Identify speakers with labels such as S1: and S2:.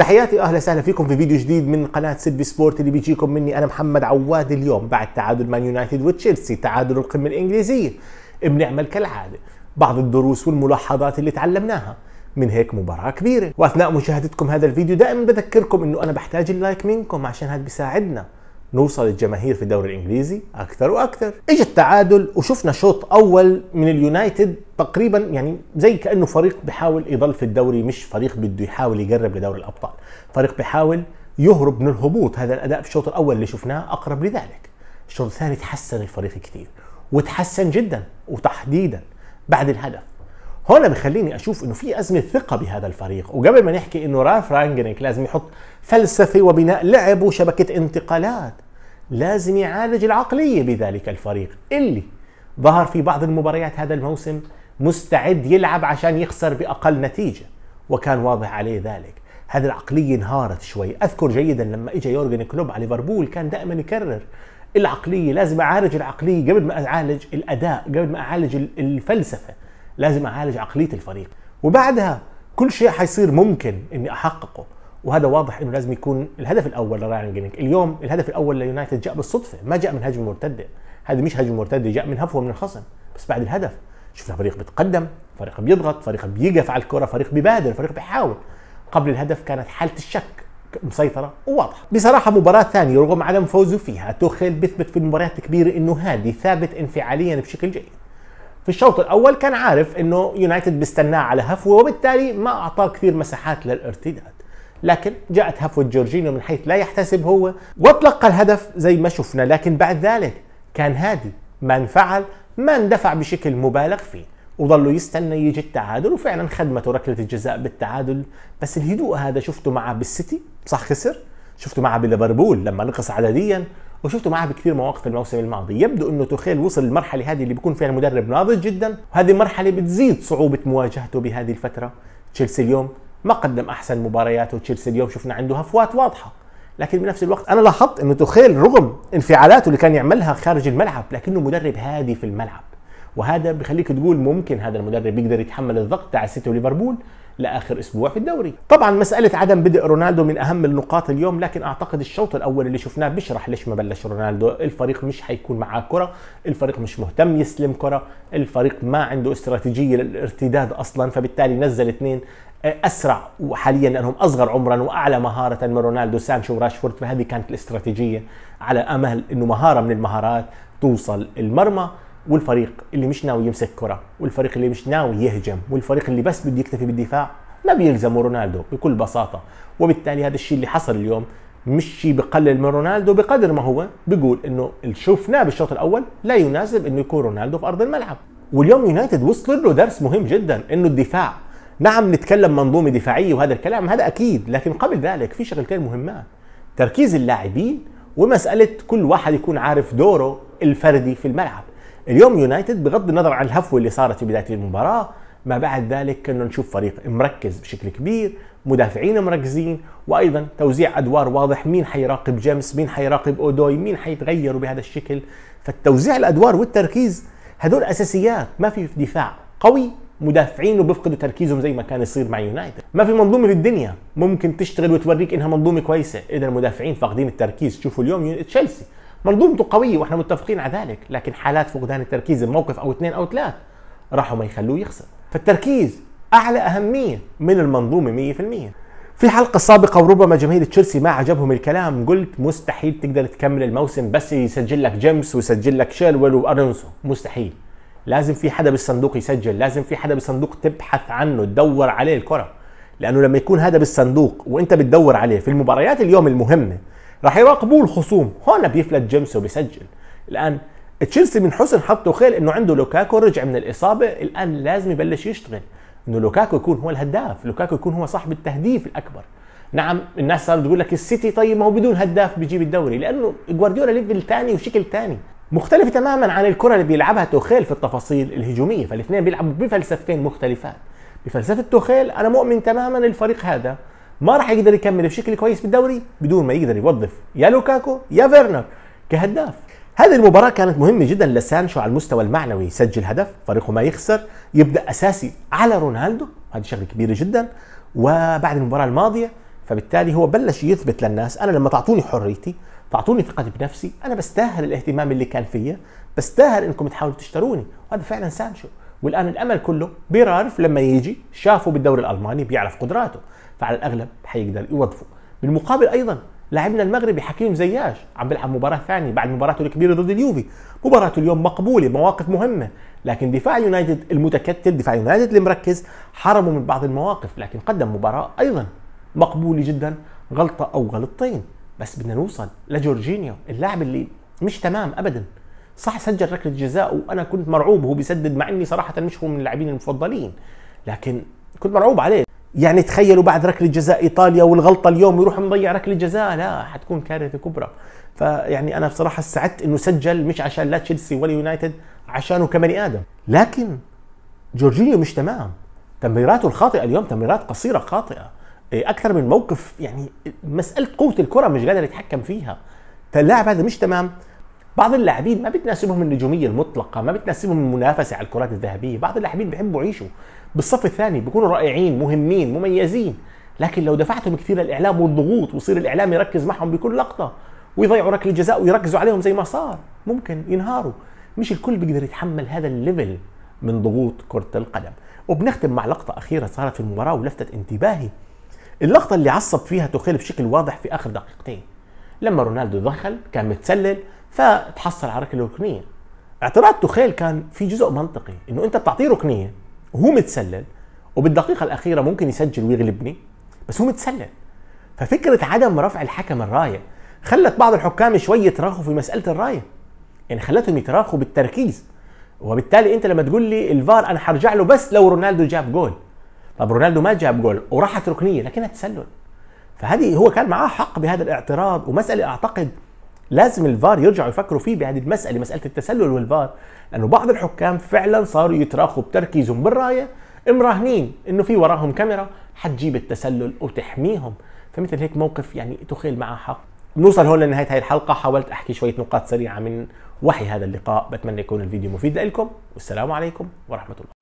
S1: تحياتي اهلا وسهلا فيكم في فيديو جديد من قناه سيرفي سبورت اللي بيجيكم مني انا محمد عواد اليوم بعد تعادل مان يونايتد وتشيلسي تعادل القمه الانجليزيه بنعمل كالعاده بعض الدروس والملاحظات اللي تعلمناها من هيك مباراة كبيرة وأثناء مشاهدتكم هذا الفيديو دائما بذكركم أنه أنا بحتاج اللايك منكم عشان هذا بيساعدنا نوصل الجماهير في الدوري الانجليزي اكثر واكثر اجى التعادل وشفنا شوط اول من اليونايتد تقريبا يعني زي كانه فريق بحاول يضل في الدوري مش فريق بده يحاول يقرب لدوري الابطال فريق بيحاول يهرب من الهبوط هذا الاداء في الشوط الاول اللي شفناه اقرب لذلك الشوط الثاني تحسن الفريق كثير وتحسن جدا وتحديدا بعد الهدف هنا بخليني اشوف انه في ازمه ثقه بهذا الفريق وقبل ما نحكي انه راف رانجنك لازم يحط فلسفه وبناء لعب وشبكه انتقالات لازم يعالج العقليه بذلك الفريق اللي ظهر في بعض المباريات هذا الموسم مستعد يلعب عشان يخسر باقل نتيجه وكان واضح عليه ذلك هذه العقليه انهارت شوي اذكر جيدا لما اجى يورجن كلوب على ليفربول كان دائما يكرر العقليه لازم اعالج العقليه قبل ما اعالج الاداء قبل ما اعالج الفلسفه لازم اعالج عقليه الفريق وبعدها كل شيء حيصير ممكن اني احققه وهذا واضح انه لازم يكون الهدف الاول لراين جينيك اليوم الهدف الاول ليونايتد جاء بالصدفه ما جاء من هجمه مرتده هذه مش هجمه مرتده جاء من هفوه من الخصم بس بعد الهدف شفنا فريق بيتقدم فريق بيضغط فريق بيقف على الكره فريق ببادر فريق بيحاول قبل الهدف كانت حالة الشك مسيطرة وواضحة بصراحة مباراة ثانية رغم عدم فوزه فيها توخيل بيثبت في المباريات الكبيرة انه هادي ثابت انفعاليا بشكل جيد في الشوط الاول كان عارف انه يونايتد بيستناه على هفوه وبالتالي ما اعطاه كثير مساحات للارتداد لكن جاءت هفوه جورجينو من حيث لا يحتسب هو وتلقى الهدف زي ما شفنا لكن بعد ذلك كان هادي ما انفعل ما اندفع بشكل مبالغ فيه وظلوا يستنى يجي التعادل وفعلا خدمته ركله الجزاء بالتعادل بس الهدوء هذا شفته معه بالسيتي صح خسر شفته معه بليفربول لما نقص عدديا وشفته معه بكثير مواقف الموسم الماضي يبدو انه توخيل وصل للمرحله هذه اللي بيكون فيها المدرب ناضج جدا وهذه المرحله بتزيد صعوبه مواجهته بهذه الفتره تشيلسي اليوم ما قدم احسن مبارياته تشيلسي اليوم شفنا عنده هفوات واضحه لكن بنفس الوقت انا لاحظت انه توخيل رغم انفعالاته اللي كان يعملها خارج الملعب لكنه مدرب هادي في الملعب وهذا بخليك تقول ممكن هذا المدرب يقدر يتحمل الضغط تاع سيتي وليفربول لاخر اسبوع في الدوري طبعا مساله عدم بدء رونالدو من اهم النقاط اليوم لكن اعتقد الشوط الاول اللي شفناه بيشرح ليش ما بلش رونالدو الفريق مش حيكون معاه كره الفريق مش مهتم يسلم كره الفريق ما عنده استراتيجيه للارتداد اصلا فبالتالي نزل اثنين آه، اسرع وحاليا لانهم اصغر عمرا واعلى مهاره من رونالدو سانشو وراشفورد فهذه كانت الاستراتيجيه على امل انه مهاره من المهارات توصل المرمى والفريق اللي مش ناوي يمسك كره والفريق اللي مش ناوي يهجم والفريق اللي بس بده يكتفي بالدفاع ما بيلزموا رونالدو بكل بساطه وبالتالي هذا الشيء اللي حصل اليوم مش شيء بقلل من رونالدو بقدر ما هو بيقول انه اللي شفناه بالشوط الاول لا يناسب انه يكون رونالدو في ارض الملعب واليوم يونايتد وصل له درس مهم جدا انه الدفاع نعم نتكلم منظومه دفاعيه وهذا الكلام هذا اكيد لكن قبل ذلك في شغلتين مهمات تركيز اللاعبين ومساله كل واحد يكون عارف دوره الفردي في الملعب اليوم يونايتد بغض النظر عن الهفوه اللي صارت في بدايه المباراه ما بعد ذلك انه نشوف فريق مركز بشكل كبير مدافعين مركزين وايضا توزيع ادوار واضح مين حيراقب جيمس مين حيراقب اودوي مين حيتغيروا بهذا الشكل فالتوزيع الادوار والتركيز هذول اساسيات ما في دفاع قوي مدافعين وبيفقدوا تركيزهم زي ما كان يصير مع يونايتد ما في منظومه في الدنيا ممكن تشتغل وتوريك انها منظومه كويسه اذا المدافعين فاقدين التركيز شوفوا اليوم تشيلسي منظومته قويه واحنا متفقين على ذلك لكن حالات فقدان التركيز بموقف او اثنين او ثلاث راحوا ما يخلوه يخسر فالتركيز اعلى اهميه من المنظومه 100% في حلقة سابقة وربما جماهير تشيلسي ما عجبهم الكلام قلت مستحيل تقدر تكمل الموسم بس يسجل لك جيمس ويسجل لك شيلول وارنسو مستحيل لازم في حدا بالصندوق يسجل لازم في حدا بالصندوق تبحث عنه تدور عليه الكرة لأنه لما يكون هذا بالصندوق وأنت بتدور عليه في المباريات اليوم المهمة راح يراقبوه الخصوم هون بيفلت جيمس وبيسجل الان تشيلسي من حسن حظه خير انه عنده لوكاكو رجع من الاصابه الان لازم يبلش يشتغل انه لوكاكو يكون هو الهداف لوكاكو يكون هو صاحب التهديف الاكبر نعم الناس صارت تقول لك السيتي طيب ما هو بدون هداف بيجيب الدوري لانه جوارديولا ليفل ثاني وشكل ثاني مختلف تماما عن الكره اللي بيلعبها توخيل في التفاصيل الهجوميه فالاثنين بيلعبوا بفلسفتين مختلفات بفلسفه توخيل انا مؤمن تماما الفريق هذا ما راح يقدر يكمل بشكل كويس بالدوري بدون ما يقدر يوظف يا لوكاكو يا فيرنر كهداف هذه المباراة كانت مهمة جدا لسانشو على المستوى المعنوي يسجل هدف فريقه ما يخسر يبدأ أساسي على رونالدو هذه شغلة كبيرة جدا وبعد المباراة الماضية فبالتالي هو بلش يثبت للناس أنا لما تعطوني حريتي تعطوني ثقتي بنفسي أنا بستاهل الاهتمام اللي كان فيا بستاهل أنكم تحاولوا تشتروني وهذا فعلا سانشو والان الامل كله بيرارف لما يجي شافه بالدوري الالماني بيعرف قدراته فعلى الاغلب حيقدر يوظفه بالمقابل ايضا لاعبنا المغربي حكيم زياش عم بيلعب مباراه ثانيه بعد مباراته الكبيره ضد اليوفي مباراته اليوم مقبوله مواقف مهمه لكن دفاع يونايتد المتكتل دفاع يونايتد المركز حرمه من بعض المواقف لكن قدم مباراه ايضا مقبوله جدا غلطه او غلطتين بس بدنا نوصل لجورجينيو اللاعب اللي مش تمام ابدا صح سجل ركله جزاء وانا كنت مرعوب هو بيسدد مع اني صراحه مش هو من اللاعبين المفضلين لكن كنت مرعوب عليه يعني تخيلوا بعد ركله جزاء ايطاليا والغلطه اليوم يروح مضيع ركله جزاء لا حتكون كارثه كبرى فيعني انا بصراحه استعدت انه سجل مش عشان لا تشيلسي ولا يونايتد عشانه كبني ادم لكن جورجينيو مش تمام تمريراته الخاطئه اليوم تمريرات قصيره خاطئه إيه، اكثر من موقف يعني مساله قوه الكره مش قادر يتحكم فيها فاللاعب هذا مش تمام بعض اللاعبين ما بتناسبهم النجوميه المطلقه ما بتناسبهم المنافسه على الكرات الذهبيه بعض اللاعبين بيحبوا يعيشوا بالصف الثاني بيكونوا رائعين مهمين مميزين لكن لو دفعتهم كثير الاعلام والضغوط ويصير الاعلام يركز معهم بكل لقطه ويضيعوا ركله جزاء ويركزوا عليهم زي ما صار ممكن ينهاروا مش الكل بيقدر يتحمل هذا الليفل من ضغوط كرة القدم وبنختم مع لقطة أخيرة صارت في المباراة ولفتت انتباهي اللقطة اللي عصب فيها تخيل بشكل واضح في آخر دقيقتين لما رونالدو دخل كان متسلل فتحصل على ركله ركنيه اعتراض تخيل كان في جزء منطقي انه انت بتعطيه ركنيه وهو متسلل وبالدقيقه الاخيره ممكن يسجل ويغلبني بس هو متسلل ففكره عدم رفع الحكم الرايه خلت بعض الحكام شويه يتراخوا في مساله الرايه يعني خلتهم يتراخوا بالتركيز وبالتالي انت لما تقول لي الفار انا حرجع له بس لو رونالدو جاب جول طب رونالدو ما جاب جول وراحت ركنيه لكنها تسلل فهذه هو كان معاه حق بهذا الاعتراض ومساله اعتقد لازم الفار يرجعوا يفكروا فيه بهذه المساله مساله التسلل والفار لانه بعض الحكام فعلا صاروا يتراخوا بتركيزهم بالرايه مراهنين انه في وراهم كاميرا حتجيب التسلل وتحميهم فمثل هيك موقف يعني تخيل معه حق بنوصل هون لنهايه هاي الحلقه حاولت احكي شويه نقاط سريعه من وحي هذا اللقاء بتمنى يكون الفيديو مفيد لكم والسلام عليكم ورحمه الله